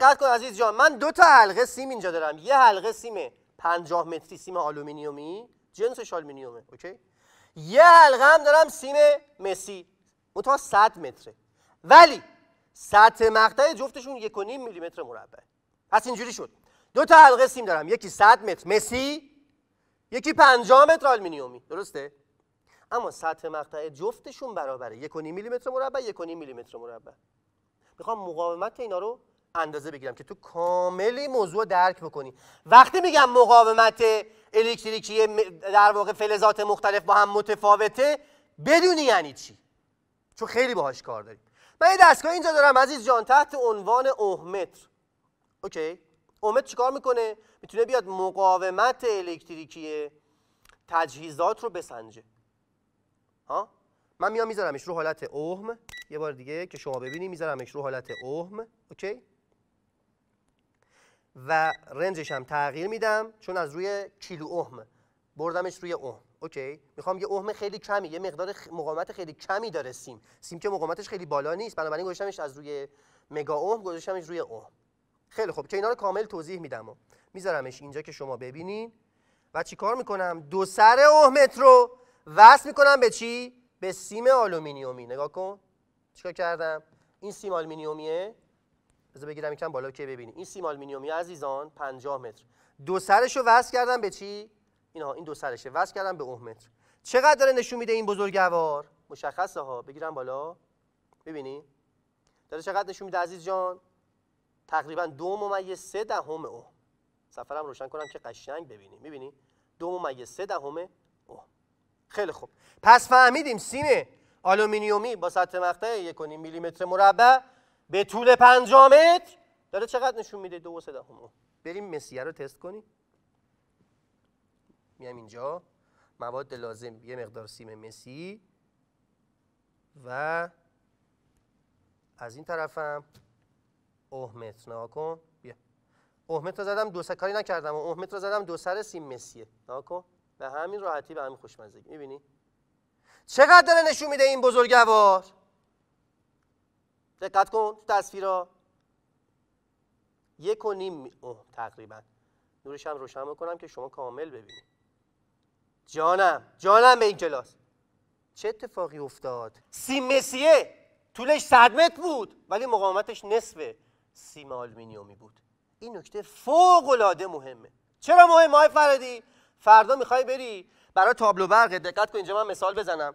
دقت کن عزیز جان من دو تا حلقه سیم اینجا دارم یه حلقه سیم 50 متری سیم آلومینیومی جنسش آلومینیومه اوکی یه حلقه هم دارم سیم مسی متوا 100 متره ولی سطح مقطع جفتشون 1.5 میلی متر مربع پس اینجوری شد دو تا حلقه سیم دارم یکی 100 متر مسی یکی 50 متر آلومینیومی درسته اما سطح مقطع جفتشون برابره 1.5 میلی متر مربع 1.5 میلی متر مربع میخوام مقاومت اینا رو اندازه بگیرم که تو کاملی موضوع درک بکنی وقتی میگم مقاومت الکتریکی در واقع فلزات مختلف با هم متفاوته بدونی یعنی چی چون خیلی باهاش کار داریم من یه دستگاه اینجا دارم عزیز جان تحت عنوان اومتر اوکی چی چیکار میکنه میتونه بیاد مقاومت الکتریکی تجهیزات رو بسنجه ها من میام میذارمش رو حالت اهم یه بار دیگه که شما ببینید میذارمش رو حالت اوهم اوکی و رنجش هم تغییر میدم چون از روی کیلو اهم بردمش روی اهم اوکی میخوام یه اهم خیلی کمی یه مقدار مقاومت خیلی کمی داره سیم سیم که مقامتش خیلی بالا نیست بنابراین گذاشتمش از روی مگا اهم گذاشتمش روی اهم خیلی خوب که اینا رو کامل توضیح میدم میذارمش اینجا که شما ببینین و چیکار میکنم دو سر اهمت رو وصل میکنم به چی به سیم آلومینیومی نگاه کن چیکار کردم این سیم آلومینیومیه بذار بگیرم یکم بالا که ببینید این سیم آلومینیومی عزیزان 50 متر دو سرش رو وصل کردم به چی اینها این دو سرشه وصل کردم به اوه متر چقدر داره نشون میده این بزرگوار مشخصه ها بگیرم بالا ببینی داره چقدر نشون میده عزیز جان تقریبا دو ممیز سه دهم سفرم روشن کنم که قشنگ ببینی میبینی دو ممیز سه دهم خیلی خوب پس فهمیدیم سیم آلومینیومی با سطح مقطع یک میلیمتر مربع به طول پنجا داره چقدر نشون میده دو و سه بریم مسیه رو تست کنیم میام اینجا مواد لازم یه مقدار سیم مسی و از این طرفم اهمت نا کن بیا اهمت رو زدم دو سر کاری نکردم و اهمت رو زدم دو سر سیم مسیه نها کن به همین راحتی به همین خوشمزگی میبینی چقدر داره نشون میده این بزرگوار دقت کن تو تصویرا یک و نیم تقریبا نورش هم روشن میکنم که شما کامل ببینید جانم جانم به این کلاس چه اتفاقی افتاد سی مسیه طولش صد متر بود ولی مقاومتش نصف سیم آلومینیومی بود این نکته فوق العاده مهمه چرا مهم های فرادی فردا میخوای بری برای تابلو برق دقت کن اینجا من مثال بزنم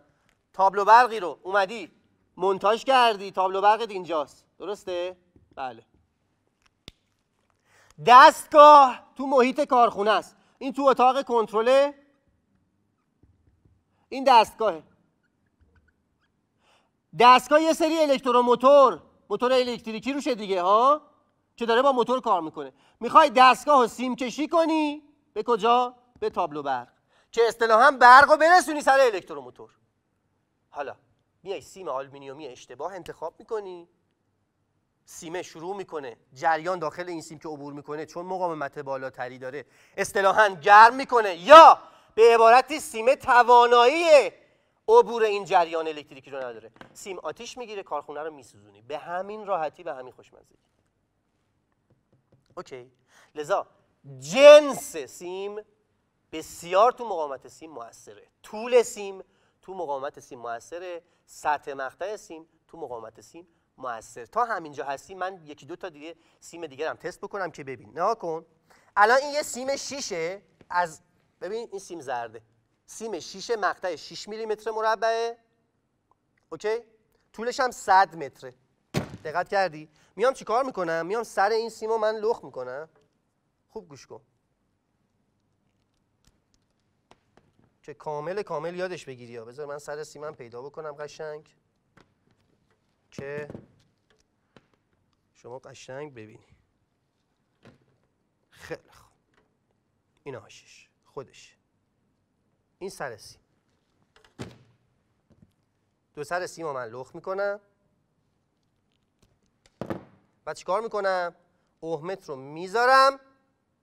تابلو برقی رو اومدی منتاج کردی تابلو برقت اینجاست درسته؟ بله دستگاه تو محیط کارخونه است این تو اتاق کنترله این دستگاهه دستگاه یه سری الکتروموتور موتور الکتریکی روشه دیگه ها که داره با موتور کار میکنه میخوای دستگاه رو سیم کشی کنی به کجا به تابلو برق که اصطلاحا برق رو برسونی سر الکتروموتور حالا میای سیم آلومینیومی اشتباه انتخاب میکنی سیمه شروع میکنه جریان داخل این سیم که عبور میکنه چون مقاومت بالاتری داره اصطلاحا گرم میکنه یا به عبارتی سیمه توانایی عبور این جریان الکتریکی رو نداره سیم آتیش میگیره کارخونه رو میسوزونی به همین راحتی و همین خوشمزگی اوکی لذا جنس سیم بسیار تو مقاومت سیم موثره طول سیم تو مقاومت سیم موثر سطح مقطع سیم تو مقاومت سیم موثر تا همینجا هستی من یکی دو تا دیگه سیم دیگه هم تست بکنم که ببین نه کن الان این یه سیم شیشه از ببین این سیم زرده سیم شیشه مقطع 6 متر مربعه اوکی طولش هم 100 متره دقت کردی میام چیکار میکنم میام سر این سیمو من لخ میکنم خوب گوش کن که کامل کامل یادش بگیری یا بذار من سر سیمم پیدا بکنم قشنگ که شما قشنگ ببینی خیلی خوب این هاشش خودش این سر سیم دو سر سیم من لخ میکنم و چیکار میکنم اهمت رو میذارم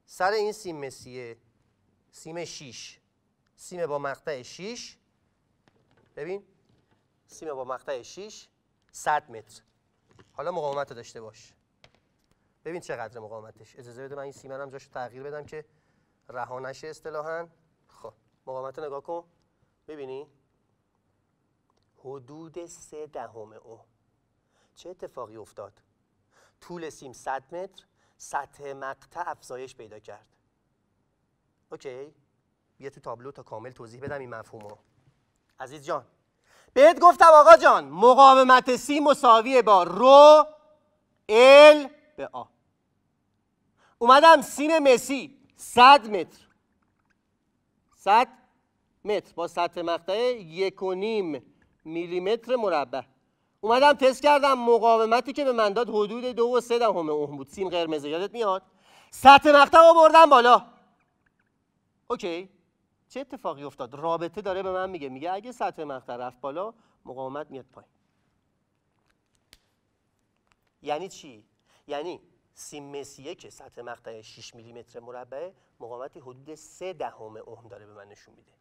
سر این سیم مسیه سیم شیش سیم با مقطع 6 ببین سیم با مقطع 6 100 متر حالا مقاومت رو داشته باش ببین چقدر مقاومتش اجازه بده من این سیمنم جاشو تغییر بدم که رها نشه اصطلاحاً خب مقاومت رو نگاه کن ببینی حدود سه دهم او چه اتفاقی افتاد طول سیم 100 متر سطح مقطع افزایش پیدا کرد اوکی یه تو تابلو تا کامل توضیح بدم این مفهومو عزیز جان بهت گفتم آقا جان مقاومت سی مساویه با رو ال به آ اومدم سیم مسی 100 متر 100 متر با سطح مقطع یک و نیم متر مربع اومدم تست کردم مقاومتی که به من داد حدود دو و سه دهم اهم بود سیم قرمزه یادت میاد سطح مقطع بردم بالا اوکی چه اتفاقی افتاد رابطه داره به من میگه میگه اگه سطح مقطع رفت بالا مقاومت میاد پایین یعنی چی یعنی سیم که سطح مقطع 6 میلیمتر مربع مقاومت حدود 3 دهم اهم داره به من نشون میده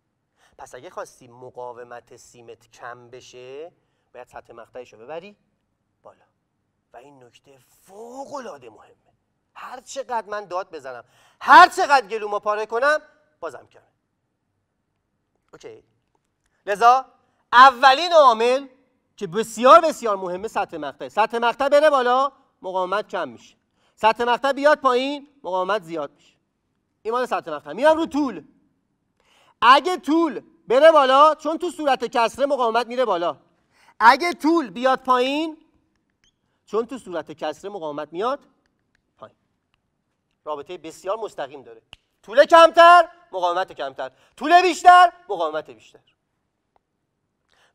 پس اگه خواستی مقاومت سیمت کم بشه باید سطح مقطعش رو ببری بالا و این نکته فوق العاده مهمه هر چقدر من داد بزنم هر چقدر گلومو پاره کنم بازم کمه اوکی لذا اولین عامل که بسیار بسیار مهمه سطح مقطع سطح مقطع بره بالا مقاومت کم میشه سطح مقطع بیاد پایین مقاومت زیاد میشه این مال سطح مقطع میام رو طول اگه طول بره بالا چون تو صورت کسره مقاومت میره بالا اگه طول بیاد پایین چون تو صورت کسره مقاومت میاد پایین رابطه بسیار مستقیم داره طول کمتر مقاومت کمتر طول بیشتر مقاومت بیشتر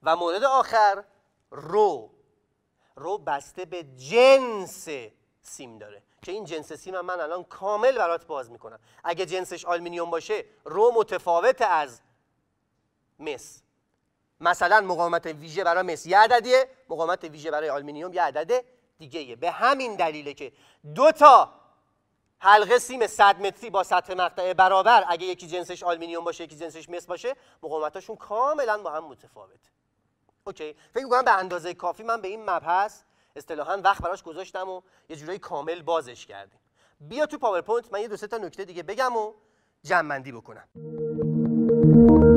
و مورد آخر رو رو بسته به جنس سیم داره که این جنس سیم من الان کامل برات باز میکنم اگه جنسش آلمینیوم باشه رو متفاوت از مس مثلا مقاومت ویژه برای مس یه عددیه مقاومت ویژه برای آلمینیوم یه عدد دیگه به همین دلیله که دو تا حلقه سیم 100 متری با سطح مقطع برابر اگه یکی جنسش آلومینیوم باشه یکی جنسش مس باشه مقاومتاشون کاملا با هم متفاوته اوکی فکر میکنم به اندازه کافی من به این مبحث اصطلاحا وقت براش گذاشتم و یه جورایی کامل بازش کردیم بیا تو پاورپوینت من یه دو سه تا نکته دیگه بگم و جمع بکنم